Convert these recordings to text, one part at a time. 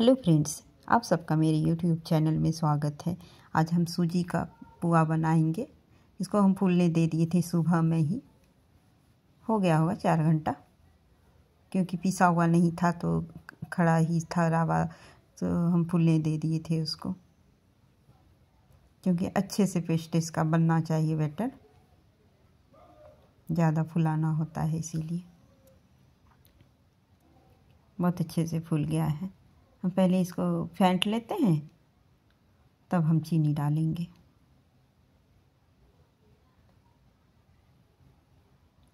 hello friends आप सबका मेरे यूट्यूब चैनल में स्वागत है आज हम सूजी का पुआ बनाएंगे इसको हम फूलने दे दिए थे सुबह में ही हो गया होगा चार घंटा क्योंकि पिसा हुआ नहीं था तो खड़ा ही था रावा तो हम फूलने दे दिए थे उसको क्योंकि अच्छे से पेस्ट इसका बनना चाहिए बेटर ज़्यादा फुलाना होता है इसीलिए बहुत अच्छे से फूल गया है हम पहले इसको फेंट लेते हैं तब हम चीनी डालेंगे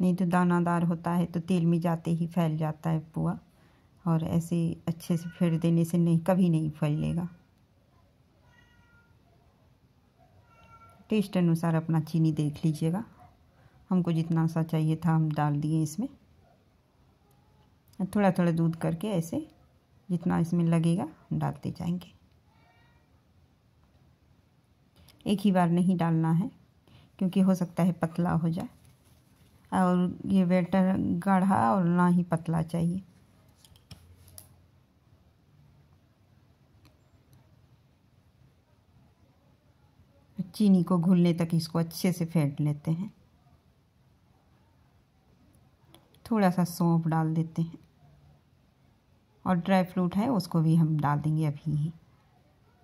नहीं तो दानादार होता है तो तेल में जाते ही फैल जाता है पुआ और ऐसे अच्छे से फेर देने से नहीं कभी नहीं फैलेगा टेस्ट अनुसार अपना चीनी देख लीजिएगा हमको जितना सा चाहिए था हम डाल दिए इसमें थोड़ा थोड़ा दूध करके ऐसे जितना इसमें लगेगा डालते जाएंगे एक ही बार नहीं डालना है क्योंकि हो सकता है पतला हो जाए और ये वेटर गाढ़ा और ना ही पतला चाहिए चीनी को घुलने तक इसको अच्छे से फेंट लेते हैं थोड़ा सा सौंप डाल देते हैं और ड्राई फ्रूट है उसको भी हम डाल देंगे अभी ही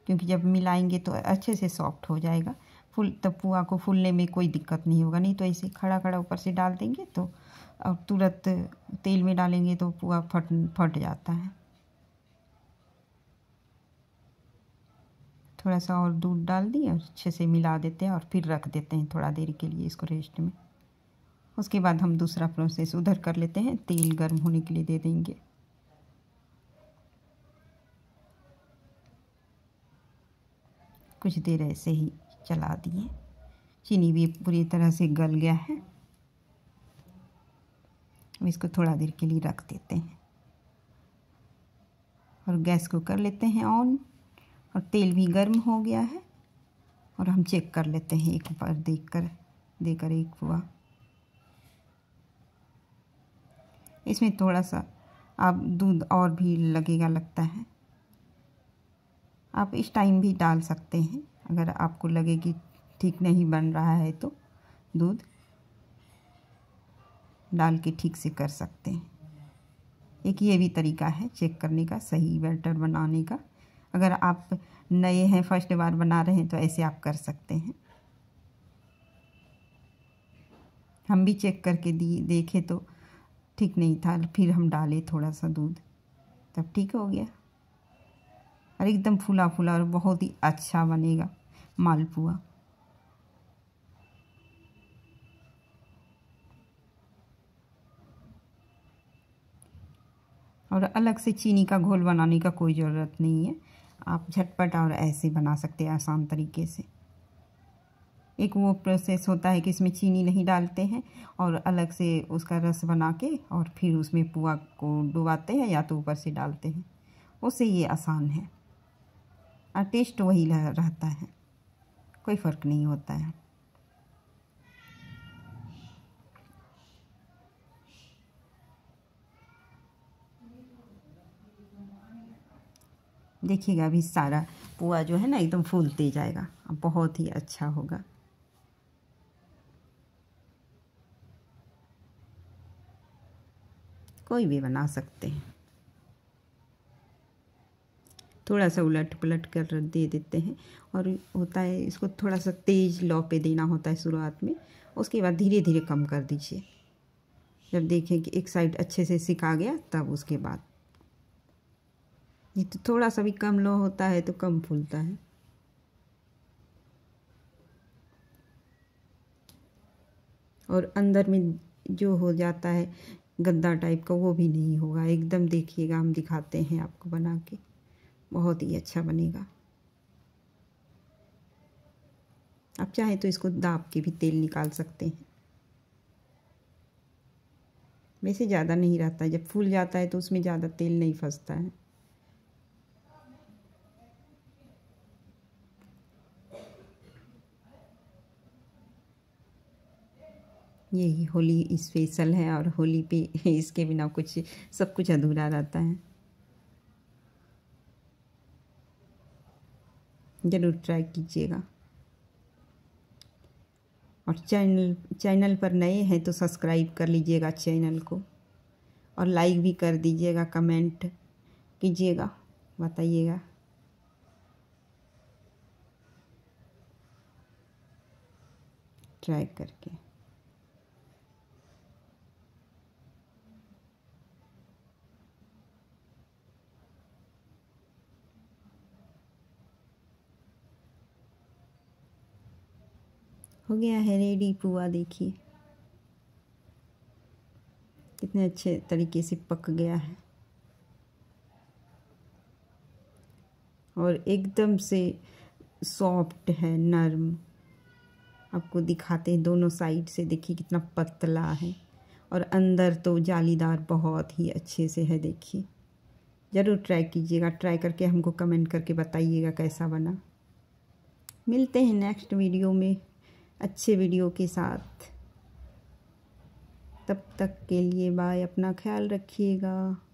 क्योंकि जब मिलाएंगे तो अच्छे से सॉफ्ट हो जाएगा फुल तो पुआ को फूलने में कोई दिक्कत नहीं होगा नहीं तो ऐसे खड़ा खड़ा ऊपर से डाल देंगे तो अब तुरंत तेल में डालेंगे तो पुआ फट फट जाता है थोड़ा सा और दूध डाल दिए और अच्छे से मिला देते हैं और फिर रख देते हैं थोड़ा देर के लिए इसको रेस्ट में उसके बाद हम दूसरा प्रोसेस उधर कर लेते हैं तेल गर्म होने के लिए दे देंगे कुछ देर ऐसे ही चला दिए चीनी भी पूरी तरह से गल गया है अब इसको थोड़ा देर के लिए रख देते हैं और गैस को कर लेते हैं ऑन और तेल भी गर्म हो गया है और हम चेक कर लेते हैं एक बार देख कर देकर एक हुआ इसमें थोड़ा सा अब दूध और भी लगेगा लगता है आप इस टाइम भी डाल सकते हैं अगर आपको लगे कि ठीक नहीं बन रहा है तो दूध डाल के ठीक से कर सकते हैं एक ये भी तरीका है चेक करने का सही बैटर बनाने का अगर आप नए हैं फर्स्ट बार बना रहे हैं तो ऐसे आप कर सकते हैं हम भी चेक करके दिए देखे तो ठीक नहीं था फिर हम डाले थोड़ा सा दूध तब ठीक हो गया और एकदम फूला फूला और बहुत ही अच्छा बनेगा मालपुआ और अलग से चीनी का घोल बनाने का कोई ज़रूरत नहीं है आप झटपट और ऐसे बना सकते हैं आसान तरीके से एक वो प्रोसेस होता है कि इसमें चीनी नहीं डालते हैं और अलग से उसका रस बना के और फिर उसमें पुआ को डुबाते हैं या तो ऊपर से डालते हैं उससे ये आसान है टेस्ट वही रहता है कोई फ़र्क नहीं होता है देखिएगा अभी सारा पुआ जो है ना एकदम फूलते जाएगा बहुत ही अच्छा होगा कोई भी बना सकते हैं थोड़ा सा उलट पलट कर दे देते हैं और होता है इसको थोड़ा सा तेज़ लॉ पे देना होता है शुरुआत में उसके बाद धीरे धीरे कम कर दीजिए जब देखें कि एक साइड अच्छे से सिका गया तब उसके बाद ये तो थोड़ा सा भी कम लो होता है तो कम फूलता है और अंदर में जो हो जाता है गद्दा टाइप का वो भी नहीं होगा एकदम देखिएगा हम दिखाते हैं आपको बना के बहुत ही अच्छा बनेगा आप चाहे तो इसको दाब के भी तेल निकाल सकते हैं वैसे ज़्यादा नहीं रहता है जब फूल जाता है तो उसमें ज़्यादा तेल नहीं फंसता है यही होली स्पेशल है और होली पे इसके बिना कुछ सब कुछ अधूरा रहता है ज़रूर ट्राई कीजिएगा और चैनल चैनल पर नए हैं तो सब्सक्राइब कर लीजिएगा चैनल को और लाइक भी कर दीजिएगा कमेंट कीजिएगा बताइएगा ट्राई करके हो गया है रेडी पुआ देखिए कितने अच्छे तरीके से पक गया है और एकदम से सॉफ्ट है नरम आपको दिखाते हैं दोनों साइड से देखिए कितना पतला है और अंदर तो जालीदार बहुत ही अच्छे से है देखिए ज़रूर ट्राई कीजिएगा ट्राई करके हमको कमेंट करके बताइएगा कैसा बना मिलते हैं नेक्स्ट वीडियो में अच्छे वीडियो के साथ तब तक के लिए बाय अपना ख्याल रखिएगा